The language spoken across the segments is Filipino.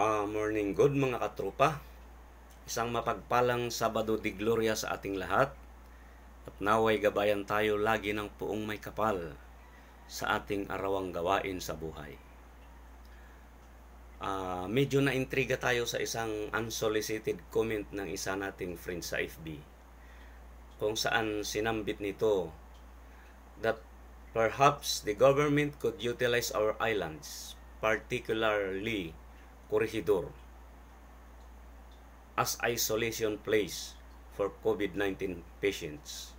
Uh, morning good mga katropa. Isang mapagpalang Sabado di Gloria sa ating lahat. At naway gabayan tayo lagi ng puong may kapal sa ating arawang gawain sa buhay. Uh, medyo na intriga tayo sa isang unsolicited comment ng isa nating friend sa FB kung saan sinambit nito that perhaps the government could utilize our islands, particularly Corregidor as isolation place for COVID-19 patients.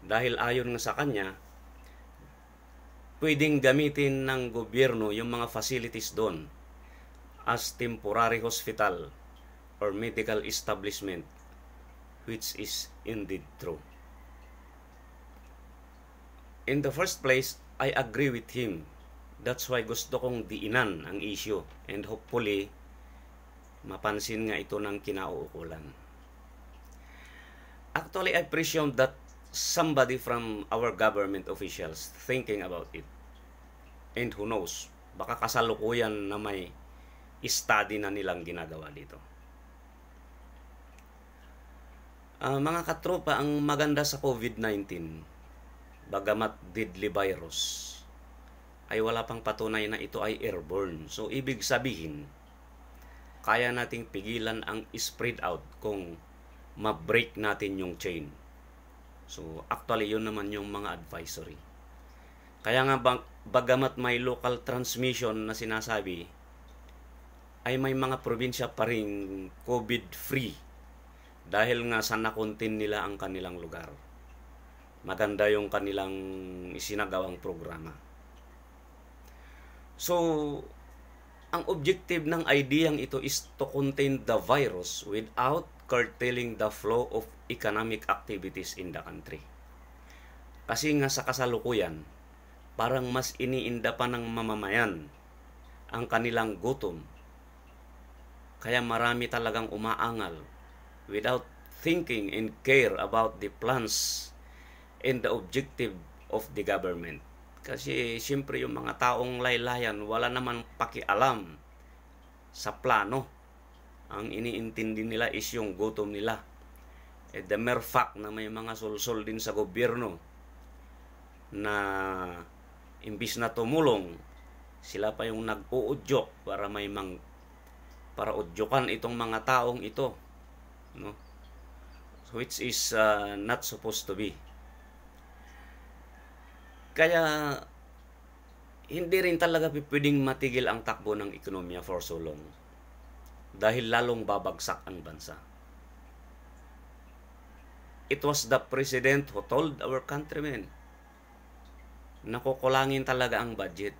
Dahil ayon nga sa kanya, pwedeng gamitin ng gobyerno yung mga facilities doon as temporary hospital or medical establishment which is indeed true. In the first place, I agree with him That's why gusto kong diinan ang issue and hopefully mapansin nga ito ng kinauukulan. Actually, I presume that somebody from our government officials thinking about it. And who knows, baka kasalukuyan na may study na nilang ginagawa dito. Uh, mga katropa, ang maganda sa COVID-19, bagamat deadly virus, ay wala pang patunay na ito ay airborne. So, ibig sabihin, kaya nating pigilan ang spread out kung ma-break natin yung chain. So, actually, yun naman yung mga advisory. Kaya nga, bag bagamat may local transmission na sinasabi, ay may mga probinsya pa rin COVID-free dahil nga sa nakontin nila ang kanilang lugar. Maganda yung kanilang isinagawang programa. So, ang objective ng ideyang ito is to contain the virus without curtailing the flow of economic activities in the country. Kasi nga sa kasalukuyan, parang mas iniinda pa ng mamamayan ang kanilang gutom. Kaya marami talagang umaangal without thinking and care about the plans and the objective of the government. Kasi siyempre yung mga taong laylayan wala naman pakialam sa plano. Ang iniintindi nila is yung gutom nila. at eh, the mere fact na may mga solsol din sa gobyerno na imbis na tumulong, sila pa yung nag-uudyok para may mang para udyokan itong mga taong ito. No? which is uh, not supposed to be. Kaya hindi rin talaga pwedeng matigil ang takbo ng ekonomiya for so long dahil lalong babagsak ang bansa. It was the president who told our countrymen na kukulangin talaga ang budget.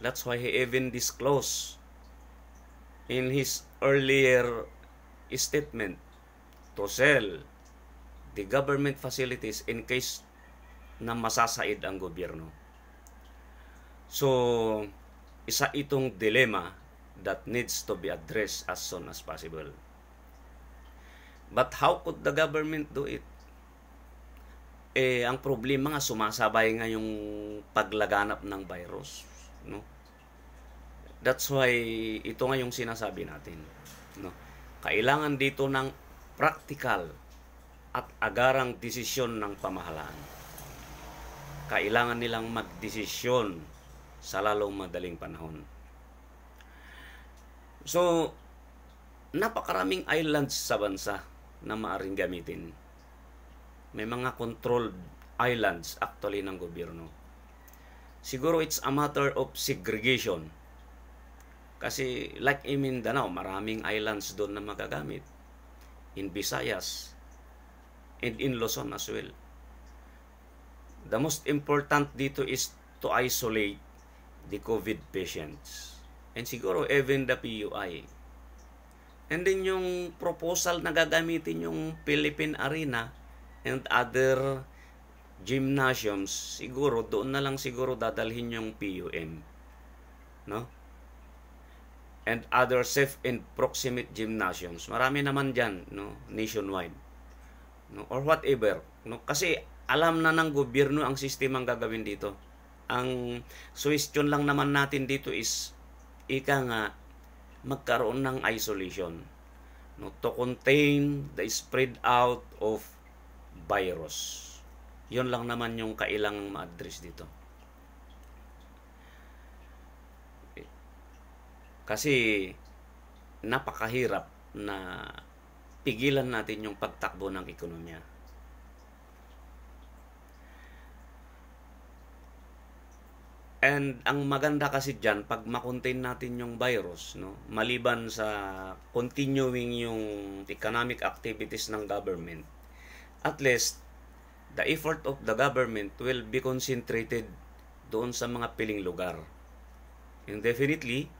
That's why he even disclosed in his earlier statement to sell the government facilities in case na masasaid ang gobyerno. So, isa itong dilemma that needs to be addressed as soon as possible. But how could the government do it? Eh, ang problema nga sumasabay nga yung paglaganap ng virus, no? That's why ito nga yung sinasabi natin, no? Kailangan dito ng practical at agarang desisyon ng pamahalaan kailangan nilang magdesisyon sa lalong madaling panahon. So, napakaraming islands sa bansa na maaring gamitin. May mga controlled islands actually ng gobyerno. Siguro it's a matter of segregation. Kasi like in Mindanao, maraming islands doon na magagamit. In Visayas and in Luzon as well. The most important dito is to isolate the COVID patients. And siguro even the PUI. And then yung proposal na gagamitin yung Philippine Arena and other gymnasiums, siguro doon na lang siguro dadalhin yung PUM. No? and other safe and proximate gymnasiums. Marami naman diyan no, nationwide. No, or whatever, no? Kasi alam na ng gobyerno ang sistema ang gagawin dito. Ang question lang naman natin dito is, ika nga, magkaroon ng isolation no, to contain the spread out of virus. Yun lang naman yung kailangang ma-address dito. Kasi napakahirap na pigilan natin yung pagtakbo ng ekonomiya. And ang maganda kasi dyan, pag makontain natin yung virus, no, maliban sa continuing yung economic activities ng government, at least the effort of the government will be concentrated doon sa mga piling lugar. And definitely,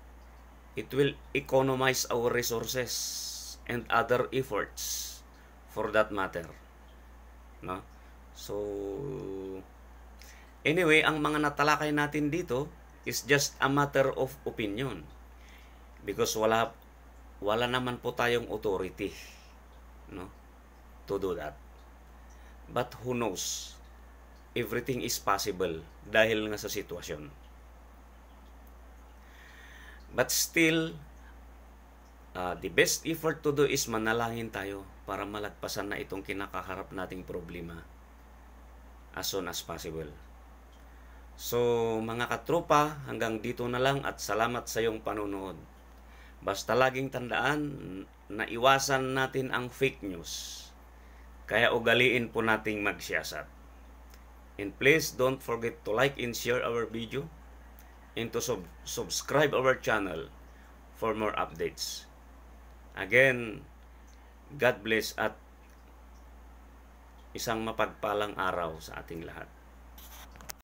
it will economize our resources and other efforts for that matter. No? So, Anyway, ang mga natalakay natin dito is just a matter of opinion. Because wala wala naman po tayong authority no to do that. But who knows? Everything is possible dahil nga sa sitwasyon. But still, uh, the best effort to do is manalangin tayo para malagpasan na itong kinakaharap nating problema as soon as possible. So mga katropa, hanggang dito na lang at salamat sa iyong panonood. Basta laging tandaan na iwasan natin ang fake news. Kaya ugaliin po nating magsiyasat. And please don't forget to like and share our video and to sub subscribe our channel for more updates. Again, God bless at isang mapagpalang araw sa ating lahat.